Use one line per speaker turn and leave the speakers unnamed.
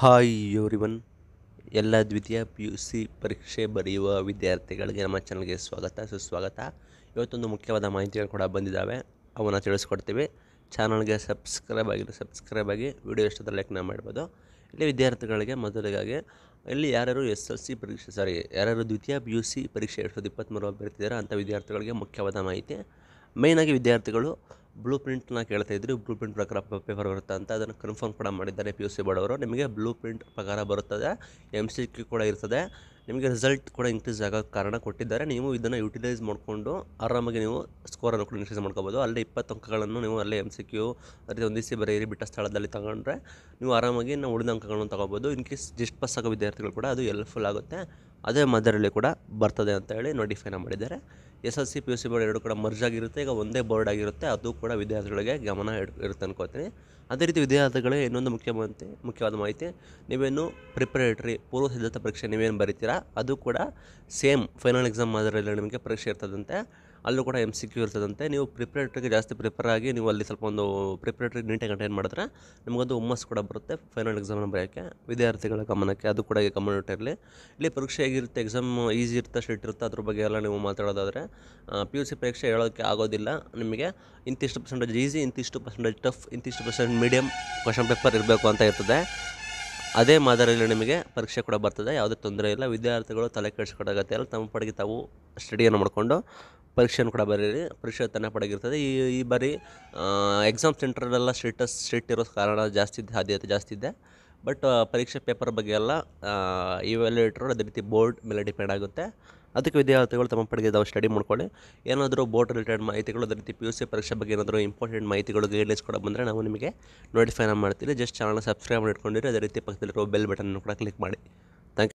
hi one ಎಲ್ಲ ದ್ವಿತೀಯ P U C ಪರೀಕ್ಷೆ ಬರೆಯುವ ವಿದ್ಯಾರ್ಥಿಗಳಿಗೆ ನಮ್ಮ ಚಾನಲ್ಗೆ ಸ್ವಾಗತ ಸುಸ್ವಾಗತ ಇವತ್ತೊಂದು ಮುಖ್ಯವಾದ ಮಾಹಿತಿಗಳು ಕೂಡ ಬಂದಿದ್ದಾವೆ ಅವನ್ನು ತಿಳಿಸ್ಕೊಡ್ತೀವಿ ಚಾನಲ್ಗೆ ಸಬ್ಸ್ಕ್ರೈಬ್ ಆಗಿರೋ ಸಬ್ಸ್ಕ್ರೈಬ್ ಆಗಿ ವಿಡಿಯೋ ಎಷ್ಟೊತ್ತರ ಲೇಖನ ಮಾಡ್ಬೋದು ಇಲ್ಲಿ ವಿದ್ಯಾರ್ಥಿಗಳಿಗೆ ಮೊದಲಿಗಾಗಿ ಇಲ್ಲಿ ಯಾರ್ಯಾರು ಎಸ್ ಎಲ್ ಸಿ ಪರೀಕ್ಷೆ ಸಾರಿ ಯಾರ್ಯಾರು ದ್ವಿತೀಯ ಪಿ ಯು ಸಿ ಪರೀಕ್ಷೆ ಎರಡು ಸಾವಿರದ ಇಪ್ಪತ್ತ್ಮೂರು ಬರ್ತಿದ್ದಾರೆ ಅಂಥ ವಿದ್ಯಾರ್ಥಿಗಳಿಗೆ ಮುಖ್ಯವಾದ ಮಾಹಿತಿ ಮೇಯ್ನಾಗಿ ವಿದ್ಯಾರ್ಥಿಗಳು ಬ್ಲೂ ಪ್ರಿಂಟ್ನ ಕೇಳ್ತಾ ಇದ್ರಿ ಬ್ಲೂ ಪ್ರಿಂಟ್ ಪ್ರಕಾರ ಪೇಪರ್ ಬರುತ್ತೆ ಅಂತ ಅದನ್ನು ಕನ್ಫರ್ಮ್ ಕೂಡ ಮಾಡಿದ್ದಾರೆ ಪಿ ಯು ಸಿ ಬೋರ್ಡ್ ಅವರು ನಿಮಗೆ ಬ್ಲೂ ಪ್ರಿಂಟ್ ಪ್ರಕಾರ ಬರುತ್ತದೆ ಎಮ್ ಸಿ ಕ್ಯೂ ಕೂಡ ಇರ್ತದೆ ನಿಮಗೆ ರಿಸಲ್ಟ್ ಕೂಡ ಇನ್ಕ್ರೀಸ್ ಆಗೋ ಕಾರಣ ಕೊಟ್ಟಿದ್ದಾರೆ ನೀವು ಇದನ್ನು ಯುಟಿಲೈಸ್ ಮಾಡಿಕೊಂಡು ಆರಾಮಾಗಿ ನೀವು ಸ್ಕೋರನ್ನು ಕೂಡ ಇನ್ಕ್ರೀಸ್ ಮಾಡ್ಕೋಬೋದು ಅಲ್ಲಿ ಇಪ್ಪತ್ತು ಅಂಕಗಳನ್ನು ನೀವು ಅಲ್ಲೇ ಎಮ್ ಸಿ ಕ್ಯೂ ಅದೇ ಒಂದಿಸಿ ಬರೆಯಿರಿ ಬಿಟ್ಟ ಸ್ಥಳದಲ್ಲಿ ತಗೊಂಡ್ರೆ ನೀವು ಆರಾಮಾಗಿ ನಾವು ಉಳಿದ ಅಂಕಗಳನ್ನು ತಗೋಬೋದು ಇನ್ ಕೇಸ್ ಜಸ್ಟ್ ಪಾಸ್ ಆಗೋ ವಿದ್ಯಾರ್ಥಿಗಳು ಕೂಡ ಅದು ಎಲ್ಪ್ಫುಲ್ ಆಗುತ್ತೆ ಅದೇ ಮದರಲ್ಲಿ ಕೂಡ ಬರ್ತದೆ ಅಂತ ಹೇಳಿ ನೋಟಿಫೈನ ಮಾಡಿದ್ದಾರೆ S L C P U C board ಎರಡು ಕೂಡ ಮರ್ಜ್ ಆಗಿರುತ್ತೆ ಈಗ ಒಂದೇ ಬೋರ್ಡ್ ಆಗಿರುತ್ತೆ ಅದು ಕೂಡ ವಿದ್ಯಾರ್ಥಿಗಳಿಗೆ ಗಮನ ಇರುತ್ತೆ ಅನ್ಕೋತೀನಿ ಅದೇ ರೀತಿ ವಿದ್ಯಾರ್ಥಿಗಳಿಗೆ ಇನ್ನೊಂದು ಮುಖ್ಯವಾದಂತೆ ಮುಖ್ಯವಾದ ಮಾಹಿತಿ ನೀವೇನು ಪ್ರಿಪರೇಟರಿ ಪೂರ್ವ ಸಿದ್ಧತಾ ಪರೀಕ್ಷೆ ನೀವೇನು ಬರೀತೀರಾ ಅದು ಕೂಡ ಸೇಮ್ ಫೈನಲ್ ಎಕ್ಸಾಮ್ ಮಾದರಿಯಲ್ಲಿ ನಿಮಗೆ ಪರೀಕ್ಷೆ ಇರ್ತದಂತೆ ಅಲ್ಲೂ ಕೂಡ ಎಮ್ ಸಿ ಕ್ಯೂ ಇರ್ತದಂತೆ ನೀವು ಪ್ರಿಪ್ರೇಟ್ರಿಗೆ ಜಾಸ್ತಿ ಪ್ರಿಪೇರ್ ಆಗಿ ನೀವು ಅಲ್ಲಿ ಸ್ವಲ್ಪ ಒಂದು ಪ್ರಿಪ್ರೇಟ್ರಿಗೆ ನೀಟಾಗಿ ಅಟೆಂಡ್ ಮಾಡಿದ್ರೆ ನಿಮಗೊಂದು ಹುಮ್ಮಸ್ ಕೂಡ ಬರುತ್ತೆ ಫೈನಲ್ ಎಕ್ಸಾಮ್ನ ಬರೆಯೋಕ್ಕೆ ವಿದ್ಯಾರ್ಥಿಗಳ ಗಮನಕ್ಕೆ ಅದು ಕೂಡ ಈಗ ಗಮನ ಇರಲಿ ಇಲ್ಲಿ ಪರೀಕ್ಷೆ ಹೇಗಿರುತ್ತೆ ಎಕ್ಸಾಮ್ ಈಸಿ ಇರುತ್ತೆ ಸ್ಟ್ರಿಟ್ ಇರುತ್ತೆ ಅದ್ರ ಬಗ್ಗೆ ಎಲ್ಲ ನೀವು ಮಾತಾಡೋದಾದರೆ ಪಿ ಯು ಸಿ ಪರೀಕ್ಷೆ ಹೇಳೋಕ್ಕೆ ಆಗೋದಿಲ್ಲ ನಿಮಗೆ ಇಂತಿಷ್ಟು ಪರ್ಸೆಂಟೇಜ್ ಈಸಿ ಇಂತಿಷ್ಟು ಪರ್ಸೆಂಟೇಜ್ ಟಫ್ ಇಂತಿಷ್ಟು ಪರ್ಸೆಂಟ್ ಮೀಡಿಯಮ್ ಕ್ವಶನ್ ಪೇಪರ್ ಇರಬೇಕು ಅಂತ ಇರ್ತದೆ ಅದೇ ಮಾದರಿಯಲ್ಲಿ ನಿಮಗೆ ಪರೀಕ್ಷೆ ಕೂಡ ಬರ್ತದೆ ಯಾವುದೇ ತೊಂದರೆ ಇಲ್ಲ ವಿದ್ಯಾರ್ಥಿಗಳು ತಲೆ ಕೆಡಿಸ್ಕೊಡೋಗತ್ತೆ ಇಲ್ಲ ತಮ್ಮ ಪಡೆಗೆ ತಾವು ಸ್ಟಡಿಯನ್ನು ಮಾಡಿಕೊಂಡು ಪರೀಕ್ಷೆಯನ್ನು ಕೂಡ ಬರೀರಿ ಪರೀಕ್ಷೆ ತನ್ನ ಪಡೆಗಿರ್ತದೆ ಈ ಈ ಬಾರಿ ಎಕ್ಸಾಮ್ ಸೆಂಟ್ರಲ್ಲೆಲ್ಲ ಸ್ಟ್ರಿಕ್ಟಸ್ ಸ್ಟ್ರಿಕ್ಟ್ ಇರೋ ಕಾರಣ ಜಾಸ್ತಿ ಇದೆ ಸಾಧ್ಯತೆ ಜಾಸ್ತಿ ಇದೆ ಬಟ್ ಪರೀಕ್ಷೆ ಪೇಪರ್ ಬಗ್ಗೆ ಎಲ್ಲ ಇವ್ಯಾಲ್ಯೂಯೇಟ್ರು ಅದೇ ರೀತಿ ಬೋರ್ಡ್ ಮೇಲೆ ಡಿಪೆಂಡ್ ಆಗುತ್ತೆ ಅದಕ್ಕೆ ವಿದ್ಯಾರ್ಥಿಗಳು ತಮ್ಮ ಪಡೆಗೆ ತಾವು ಸ್ಟಡಿ ಮಾಡ್ಕೊಳ್ಳಿ ಏನಾದರೂ ಬೋರ್ಡ್ ರಿಲೇಟೆಡ್ ಮಾಹಿತಿಗಳು ಅದೇ ರೀತಿ ಪಿ ಯು ಸಿ ಪರೀಕ್ಷೆ ಬಗ್ಗೆ ಏನಾದರೂ ಇಂಪಾರ್ಟೆಂಟ್ ಮಾಹಿತಿಗಳು ಗೈಡ್ಲೈನ್ಸ್ ಕೂಡ ಬಂದರೆ ನಾವು ನಿಮಗೆ ನೋಟಿಫೈನ ಮಾಡ್ತೀವಿ ಜಸ್ಟ್ ಚಾನಲ್ ಸಬ್ಸ್ಕ್ರೈಬ್ ಮಾಡಿಟ್ಕೊಂಡಿರಿ ಅದೇ ರೀತಿ ಪಕ್ಕದಲ್ಲಿರೋ ಬೆಲ್ ಬಟನ್ನು ಕೂಡ ಕ್ಲಿಕ್ ಮಾಡಿ